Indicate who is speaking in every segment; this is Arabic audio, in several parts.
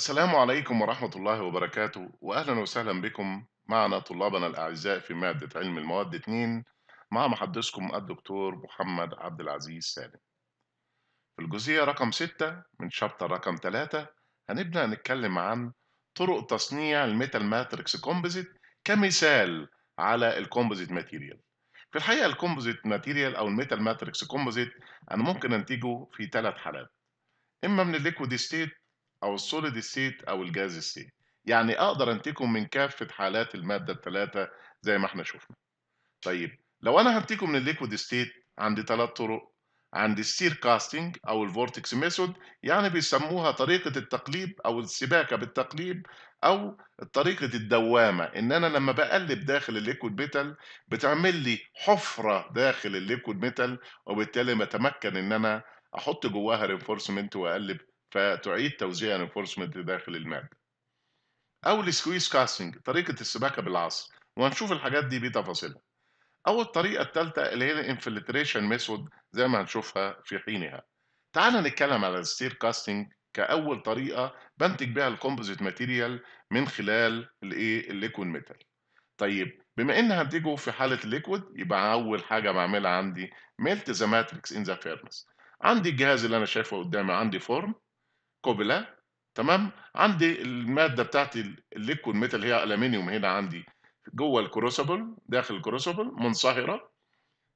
Speaker 1: السلام عليكم ورحمة الله وبركاته وأهلا وسهلا بكم معنا طلابنا الأعزاء في مادة علم المواد 2 مع محدثكم الدكتور محمد عبد العزيز سالم في الجزئية رقم 6 من شابتر رقم 3 هنبدأ نتكلم عن طرق تصنيع الميتال ماتريكس كومبوزيت كمثال على الكومبوزيت ماتيريال في الحقيقة الكومبوزيت ماتيريال أو الميتال ماتريكس كومبوزيت أنا ممكن أنتجه في ثلاث حالات إما من الليكويد ستيت او السوليد ستيت او الجاز ستيت يعني اقدر انتيكم من كافه حالات الماده الثلاثه زي ما احنا شفنا طيب لو انا هنتيكم من الليكويد ستيت عندي ثلاث طرق عندي السير كاستنج او الفورتكس ميثود يعني بيسموها طريقه التقليب او السباكه بالتقليب او طريقه الدوامه ان انا لما بقلب داخل الليكويد ميتال بتعمل لي حفره داخل الليكويد ميتال وبالتالي بتمكن ان انا احط جواها رينفورسمنت واقلب فتعيد توزيع الانفورسمنت داخل الماده او السكويز كاستنج طريقه السباكه بالعصا وهنشوف الحاجات دي بتفاصيلها او الطريقه الثالثه اللي هي الانفلتريشن ميثود زي ما هنشوفها في حينها تعالى نتكلم على الستير كاستنج كاول طريقه بنتج بيها الكومبوزيت ماتيريال من خلال الايه الليكويد ميتال طيب بما ان هنتجه في حاله الليكويد يبقى اول حاجه بعملها عندي ميلت ذا ماتريكس ان ذا فيرنس عندي الجهاز اللي انا شايفه قدامي عندي فورم كوبلا تمام، عندي المادة بتاعتي الليكويد ميتال هي ألمنيوم هنا عندي جوّه الكروسبل داخل الكروسبل منصهرة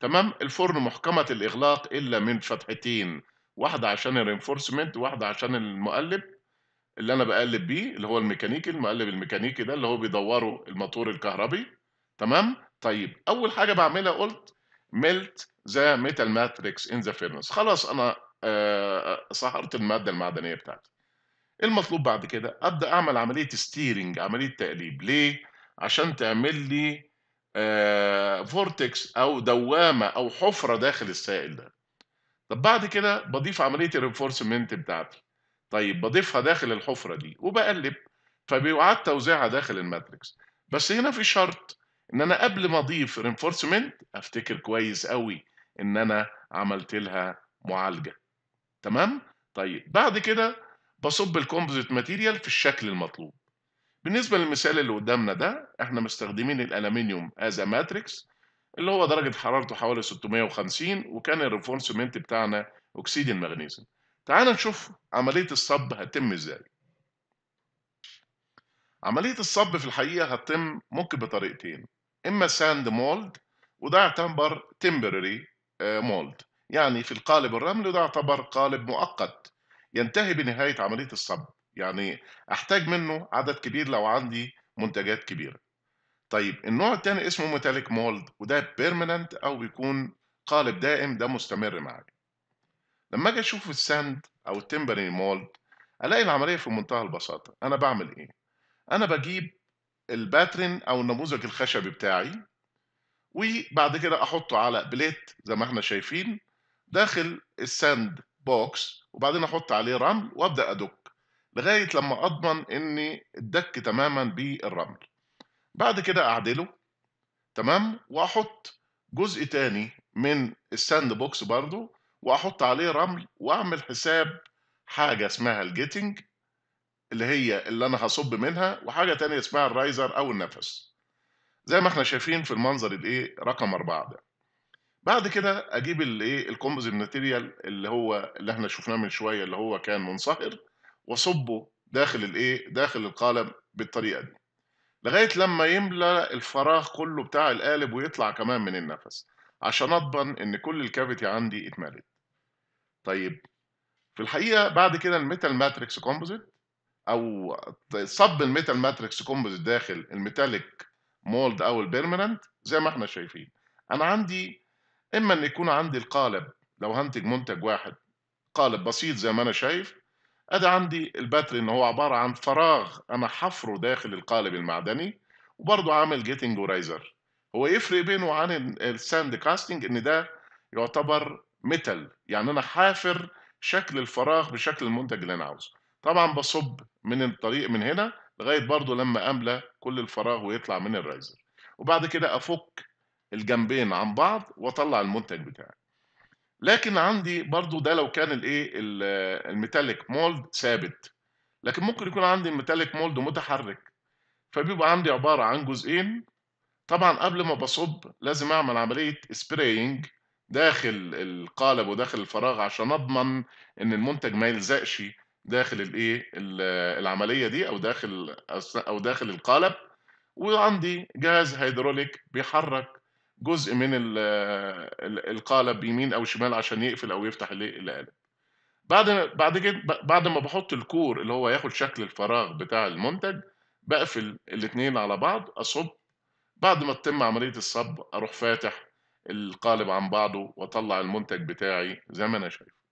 Speaker 1: تمام، الفُرن مُحكمة الإغلاق إلا من فتحتين، واحدة عشان الرينفورسمنت واحدة عشان المقلِّب اللي أنا بقلب بيه اللي هو الميكانيكي، المقلِّب الميكانيكي ده اللي هو بيدوّره الموتور الكهربي تمام، طيب أول حاجة بعملها قُلت ميلت ذا ميتال ماتريكس ان ذا فيرنس خلاص أنا صهاره الماده المعدنيه بتاعتي المطلوب بعد كده ابدا اعمل عمليه ستيرنج عمليه تقليب ليه عشان تعمل لي فورتكس آه، او دوامه او حفره داخل السائل ده طب بعد كده بضيف عمليه الرينفورسمنت بتاعتي طيب بضيفها داخل الحفره دي وبقلب فبيعاد توزيعها داخل الماتريكس بس هنا في شرط ان انا قبل ما اضيف رينفورسمنت افتكر كويس قوي ان انا عملت لها معالجه تمام طيب بعد كده بصب الكومبوزيت ماتيريال في الشكل المطلوب بالنسبه للمثال اللي قدامنا ده احنا مستخدمين الألمنيوم از ماتريكس اللي هو درجه حرارته حوالي 650 وكان الريفورسمنت بتاعنا اكسيد المغنيسيوم تعال نشوف عمليه الصب هتتم ازاي عمليه الصب في الحقيقه هتتم ممكن بطريقتين اما ساند مولد وده يعتبر تمبرري مولد آه، يعني في القالب الرملي ده يعتبر قالب مؤقت ينتهي بنهاية عملية الصب يعني أحتاج منه عدد كبير لو عندي منتجات كبيرة طيب النوع التاني اسمه ميتاليك مولد وده بيرمننت أو بيكون قالب دائم ده مستمر معايا لما أجي أشوف الساند أو التمبري مولد ألاقي العملية في منتهى البساطة أنا بعمل إيه؟ أنا بجيب الباترن أو النموذج الخشبي بتاعي وبعد كده أحطه على بليت زي ما احنا شايفين داخل الساند بوكس وبعدين احط عليه رمل وابدا ادك لغايه لما اضمن اني الدك تماما بالرمل بعد كده اعدله تمام واحط جزء تاني من الساند بوكس برضو واحط عليه رمل واعمل حساب حاجه اسمها الجيتنج اللي هي اللي انا هصب منها وحاجه تانية اسمها الرايزر او النفس زي ما احنا شايفين في المنظر الايه رقم أربعة ده بعد كده اجيب الايه الكومبوزيت ماتيريال اللي هو اللي احنا شفناه من شويه اللي هو كان منصهر واصبه داخل الايه داخل القالب بالطريقه دي لغايه لما يملى الفراغ كله بتاع القالب ويطلع كمان من النفس عشان اضمن ان كل الكافيتي عندي اتملت طيب في الحقيقه بعد كده الميتال ماتريكس كومبوزيت او صب الميتال ماتريكس كومبوزيت داخل الميتاليك مولد او البيرمننت زي ما احنا شايفين انا عندي اما ان يكون عندي القالب لو هنتج منتج واحد قالب بسيط زي ما انا شايف ادي عندي الباتري ان هو عباره عن فراغ انا حفره داخل القالب المعدني وبرضه عامل جيتنج ورايزر هو يفرق بينه عن الساند كاستنج ان ده يعتبر ميتال يعني انا حافر شكل الفراغ بشكل المنتج اللي انا عاوزه طبعا بصب من الطريق من هنا لغايه برضه لما املى كل الفراغ ويطلع من الرايزر وبعد كده افك الجنبين عن بعض واطلع المنتج بتاعي لكن عندي برضو ده لو كان الايه الميتاليك مولد ثابت لكن ممكن يكون عندي الميتاليك مولد متحرك فبيبقى عندي عباره عن جزئين طبعا قبل ما بصب لازم اعمل عمليه سبراينج داخل القالب وداخل الفراغ عشان اضمن ان المنتج ما يلزقش داخل الايه العمليه دي او داخل او داخل القالب وعندي جهاز هيدروليك بيحرك جزء من القالب يمين او شمال عشان يقفل او يفتح القالب بعد بعد كده بعد ما بحط الكور اللي هو ياخد شكل الفراغ بتاع المنتج بقفل الاثنين على بعض اصب بعد ما تتم عمليه الصب اروح فاتح القالب عن بعضه واطلع المنتج بتاعي زي ما انا شايف